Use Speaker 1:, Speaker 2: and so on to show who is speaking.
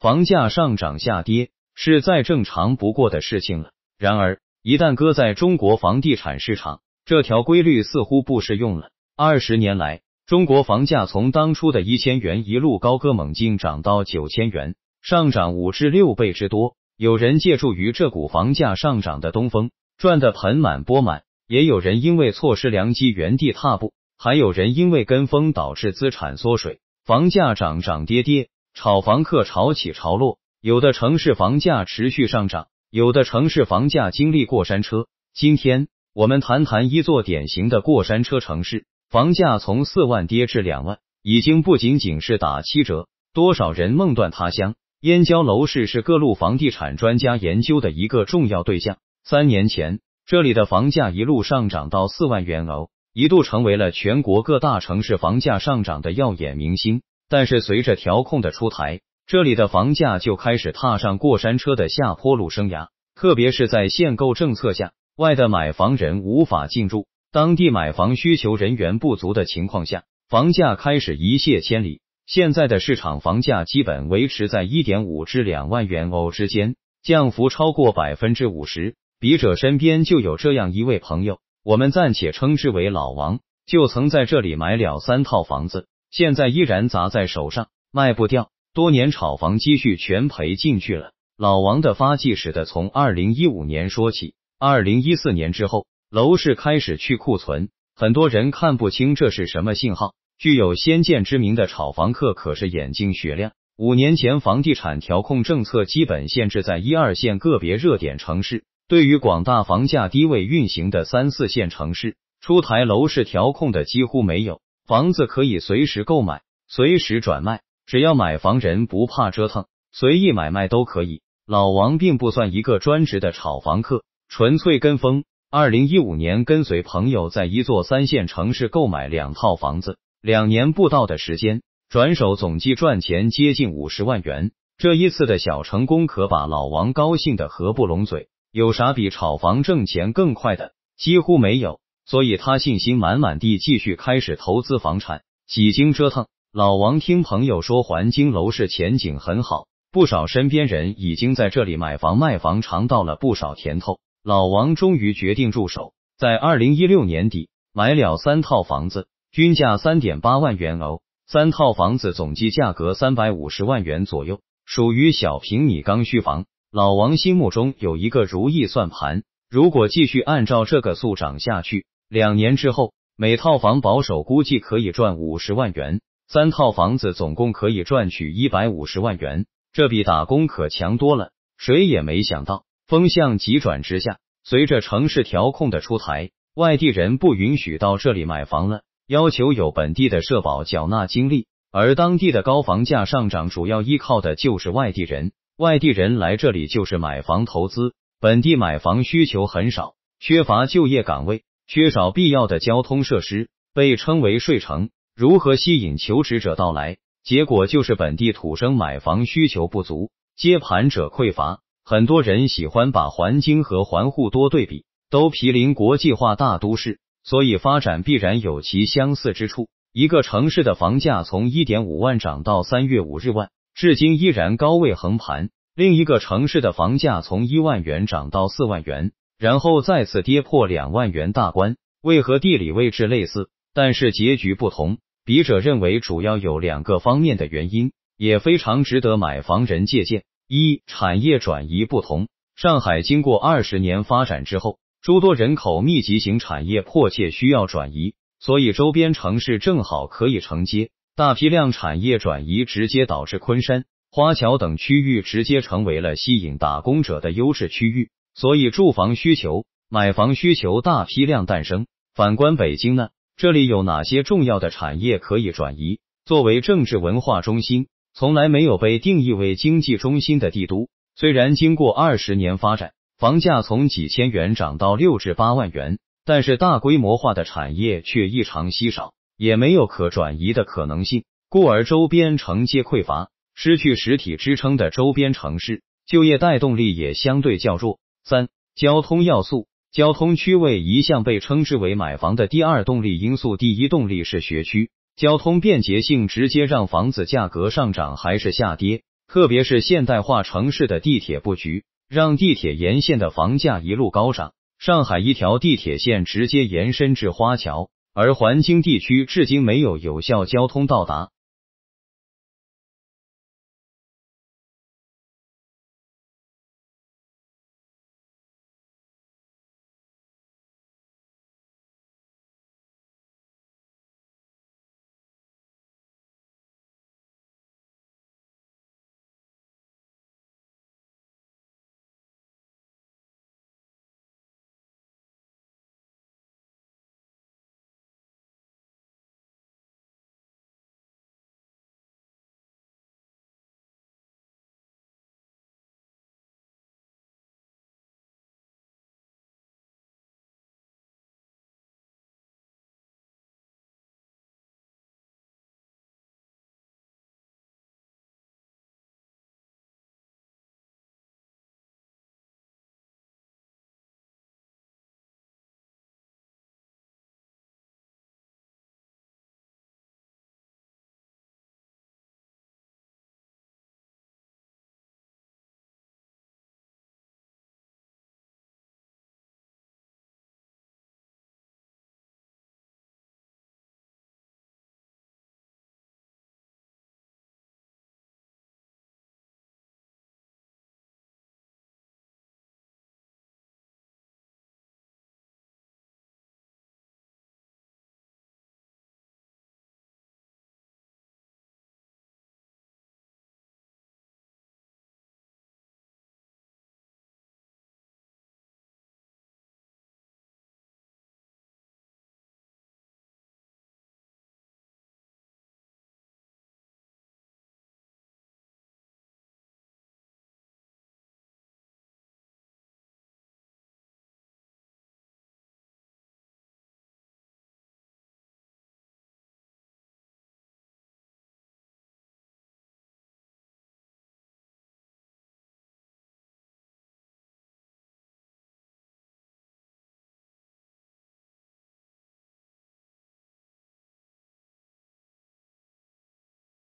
Speaker 1: 房价上涨下跌是再正常不过的事情了。然而，一旦搁在中国房地产市场，这条规律似乎不适用了。二十年来，中国房价从当初的一千元一路高歌猛进，涨到九千元，上涨五至六倍之多。有人借助于这股房价上涨的东风，赚得盆满钵满；也有人因为错失良机，原地踏步；还有人因为跟风，导致资产缩水。房价涨涨跌跌。炒房客潮起潮落，有的城市房价持续上涨，有的城市房价经历过山车。今天我们谈谈一座典型的过山车城市，房价从四万跌至两万，已经不仅仅是打七折，多少人梦断他乡。燕郊楼市是各路房地产专家研究的一个重要对象。三年前，这里的房价一路上涨到四万元楼，一度成为了全国各大城市房价上涨的耀眼明星。但是随着调控的出台，这里的房价就开始踏上过山车的下坡路生涯。特别是在限购政策下，外的买房人无法进驻，当地买房需求人员不足的情况下，房价开始一泻千里。现在的市场房价基本维持在一点五至两万元欧之间，降幅超过百分之五十。笔者身边就有这样一位朋友，我们暂且称之为老王，就曾在这里买了三套房子。现在依然砸在手上，卖不掉，多年炒房积蓄全赔进去了。老王的发迹史的从二零一五年说起。二零一四年之后，楼市开始去库存，很多人看不清这是什么信号。具有先见之明的炒房客可是眼睛雪亮。五年前，房地产调控政策基本限制在一二线个别热点城市，对于广大房价低位运行的三四线城市，出台楼市调控的几乎没有。房子可以随时购买，随时转卖，只要买房人不怕折腾，随意买卖都可以。老王并不算一个专职的炒房客，纯粹跟风。二零一五年跟随朋友在一座三线城市购买两套房子，两年不到的时间，转手总计赚钱接近五十万元。这一次的小成功可把老王高兴的合不拢嘴，有啥比炒房挣钱更快的？几乎没有。所以他信心满满地继续开始投资房产。几经折腾，老王听朋友说，环京楼市前景很好，不少身边人已经在这里买房卖房，尝到了不少甜头。老王终于决定入手，在二零一六年底买了三套房子，均价三点八万元楼，三套房子总计价格三百五十万元左右，属于小平米刚需房。老王心目中有一个如意算盘，如果继续按照这个速涨下去。两年之后，每套房保守估计可以赚五十万元，三套房子总共可以赚取一百五十万元，这比打工可强多了。谁也没想到，风向急转直下，随着城市调控的出台，外地人不允许到这里买房了，要求有本地的社保缴纳经历。而当地的高房价上涨主要依靠的就是外地人，外地人来这里就是买房投资，本地买房需求很少，缺乏就业岗位。缺少必要的交通设施，被称为睡城。如何吸引求职者到来？结果就是本地土生买房需求不足，接盘者匮乏。很多人喜欢把环京和环沪多对比，都毗邻国际化大都市，所以发展必然有其相似之处。一个城市的房价从一点五万涨到三月五日万，至今依然高位横盘；另一个城市的房价从一万元涨到四万元。然后再次跌破两万元大关，为何地理位置类似，但是结局不同？笔者认为主要有两个方面的原因，也非常值得买房人借鉴。一、产业转移不同。上海经过二十年发展之后，诸多人口密集型产业迫切需要转移，所以周边城市正好可以承接大批量产业转移，直接导致昆山、花桥等区域直接成为了吸引打工者的优势区域。所以，住房需求、买房需求大批量诞生。反观北京呢？这里有哪些重要的产业可以转移？作为政治文化中心，从来没有被定义为经济中心的帝都，虽然经过二十年发展，房价从几千元涨到六至八万元，但是大规模化的产业却异常稀少，也没有可转移的可能性。故而，周边承接匮乏，失去实体支撑的周边城市，就业带动力也相对较弱。三、交通要素。交通区位一向被称之为买房的第二动力因素，第一动力是学区。交通便捷性直接让房子价格上涨还是下跌，特别是现代化城市的地铁布局，让地铁沿线的房价一路高涨。上海一条地铁线直接延伸至花桥，而环京地区至今没有有效交通到达。